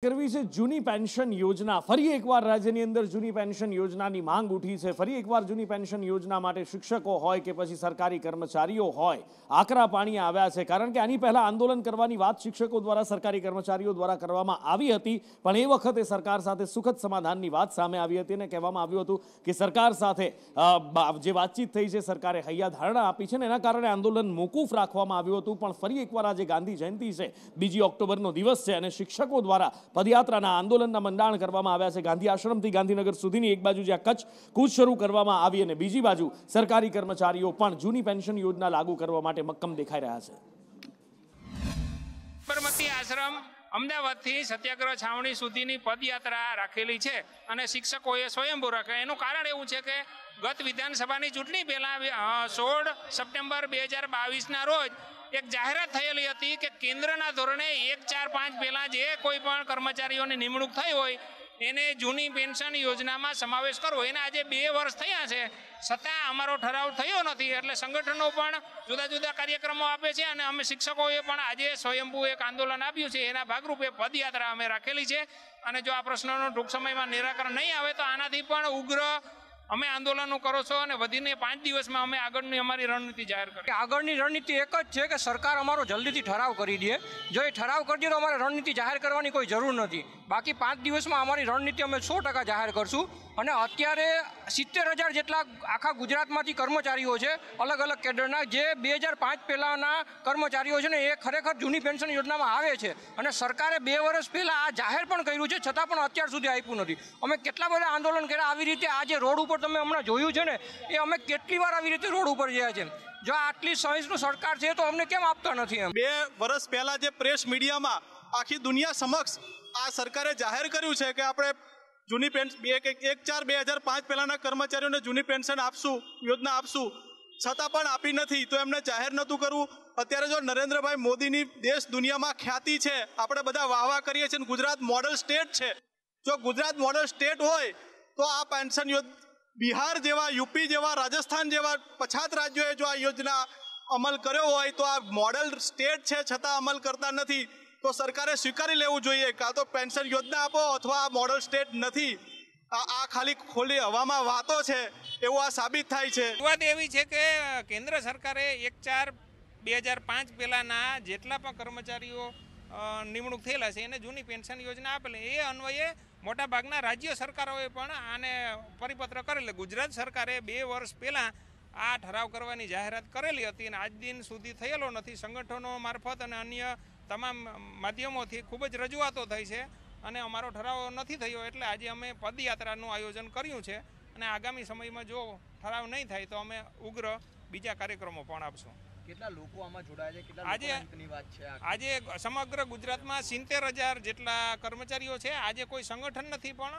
કરવી છે જૂની પેન્શન યોજના ફરી એકવાર રાજ્યની અંદર જૂની પેન્શન યોજનાની માંગ ઉઠી છે ફરી એકવાર જૂની પેન્શન યોજના માટે શિક્ષકો હોય કે પછી સરકારી કર્મચારીઓ હોય આકરા પાણી આવ્યા છે કારણ કે આની પહેલાં આંદોલન કરવાની વાત શિક્ષકો દ્વારા સરકારી કર્મચારીઓ દ્વારા કરવામાં આવી હતી પણ એ વખતે સરકાર સાથે સુખદ સમાધાનની વાત સામે આવી હતી અને કહેવામાં આવ્યું હતું કે સરકાર સાથે જે વાતચીત થઈ છે સરકારે હૈયા ધારણા આપી છે ને એના કારણે આંદોલન મોકૂફ રાખવામાં આવ્યું હતું પણ ફરી એકવાર આજે ગાંધી જયંતિ છે બીજી ઓક્ટોબરનો દિવસ છે અને શિક્ષકો દ્વારા પદયાત્રાના આંદોલનના મંડાણ કરવામાં આવ્યા છે ગાંધી આશ્રમથી ગાંધીનગર સુધીની એક બાજુ જ્યાં કચ્છ કૂચ શરૂ કરવામાં આવી અને બીજી બાજુ સરકારી કર્મચારીઓ પણ જૂની પેન્શન યોજના લાગુ કરવા માટે મક્કમ દેખાઈ રહ્યા છે આશ્રમ અમદાવાદથી સત્યાગ્રહ છાવણી સુધીની પદયાત્રા રાખેલી છે અને શિક્ષકોએ સ્વયંભૂ રાખે એનું કારણ એવું છે કે ગત વિધાનસભાની ચૂંટણી પહેલાં સોળ સપ્ટેમ્બર બે હજાર બાવીસના રોજ એક જાહેરાત થયેલી હતી કે કેન્દ્રના ધોરણે એક ચાર પાંચ પહેલાં જે કોઈ પણ કર્મચારીઓની નિમણૂક થઈ હોય એને જૂની પેન્શન યોજનામાં સમાવેશ કરવો એને આજે બે વર્ષ થયા છે છતાં અમારો ઠરાવ થયો નથી એટલે સંગઠનો પણ જુદા જુદા કાર્યક્રમો આપે છે અને અમે શિક્ષકોએ પણ આજે સ્વયંભૂ એક આંદોલન આપ્યું છે એના ભાગરૂપે પદયાત્રા અમે રાખેલી છે અને જો આ પ્રશ્નનો ટૂંક સમયમાં નિરાકરણ નહીં આવે તો આનાથી પણ ઉગ્ર અમે આંદોલનો કરો છો અને વધીને પાંચ દિવસમાં અમે આગળની અમારી રણનીતિ જાહેર કરી આગળની રણનીતિ એક જ છે કે સરકાર અમારો જલ્દીથી ઠરાવ કરી દે જો એ ઠરાવ કરી તો અમારે રણનીતિ જાહેર કરવાની કોઈ જરૂર નથી બાકી પાંચ દિવસમાં અમારી રણનીતિ અમે સો ટકા જાહેર કરશું અને અત્યારે સિત્તેર હજાર જેટલા આખા ગુજરાતમાંથી કર્મચારીઓ છે અલગ અલગ કેડરના જે બે હજાર પાંચ પહેલાંના કર્મચારીઓ છે ને એ ખરેખર જૂની પેન્શન યોજનામાં આવે છે અને સરકારે બે વર્ષ પહેલાં આ જાહેર પણ કર્યું છે છતાં પણ અત્યાર સુધી આપ્યું નથી અમે કેટલા બધા આંદોલન કર્યા આવી રીતે આ જે રોડ ઉપર તમે હમણાં જોયું છે ને એ અમે કેટલી વાર આવી રીતે રોડ ઉપર ગયા છે જો આટલી સહિષ્ણુ સરકાર છે તો અમને કેમ આપતા નથી એમ બે વર્ષ પહેલાં જે પ્રેસ મીડિયામાં આખી દુનિયા સમક્ષ આ સરકારે જાહેર કર્યું છે કે આપણે જૂની પેન્શન બે એક ચાર બે હજાર પાંચ પહેલાના કર્મચારીઓને જૂની પેન્શન આપશું યોજના આપશું છતાં પણ આપી નથી તો એમને જાહેર નહોતું કરવું અત્યારે જો નરેન્દ્રભાઈ મોદીની દેશ દુનિયામાં ખ્યાતિ છે આપણે બધા વાહવા કરીએ છીએ ગુજરાત મોડલ સ્ટેટ છે જો ગુજરાત મોડલ સ્ટેટ હોય તો આ પેન્શન બિહાર જેવા યુપી જેવા રાજસ્થાન જેવા પછાત રાજ્યોએ જો આ યોજના અમલ કર્યો હોય તો આ મોડલ સ્ટેટ છે છતાં અમલ કરતા નથી તો સરકારે સ્વીકારી લેવું જોઈએ કાં તો પેન્શન યોજના આપો અથવા મોડલ સ્ટેટ નથી આ ખાલી ખોલી હવામાં વાતો છે એવું આ સાબિત થાય છે વાત એવી છે કે કેન્દ્ર સરકારે એક ચાર બે હજાર પાંચ પહેલાંના જેટલા પણ કર્મચારીઓ નિમણૂક થયેલા છે એને જૂની પેન્શન યોજના આપેલી એ અન્વયે મોટાભાગના રાજ્ય સરકારોએ પણ આને પરિપત્ર કરેલો ગુજરાત સરકારે બે વર્ષ પહેલાં આ ઠરાવ કરવાની જાહેરાત કરેલી હતી અને આજ દિન સુધી થયેલો નથી સંગઠનો મારફત અને અન્ય તમામ માધ્યમોથી ખૂબ જ રજૂઆતો થઈ છે અને અમારો ઠરાવ નથી થયો એટલે આજે અમે પદયાત્રાનું આયોજન કર્યું છે અને આગામી સમયમાં જો ઠરાવ નહીં થાય તો અમે ઉગ્ર બીજા કાર્યક્રમો પણ આપશું કેટલા લોકો આમાં જોડાયા છે આજે આજે સમગ્ર ગુજરાતમાં સિત્તેર હજાર જેટલા કર્મચારીઓ છે આજે કોઈ સંગઠન નથી પણ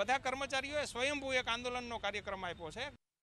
બધા કર્મચારીઓએ સ્વયંભૂ એક આંદોલનનો કાર્યક્રમ આપ્યો છે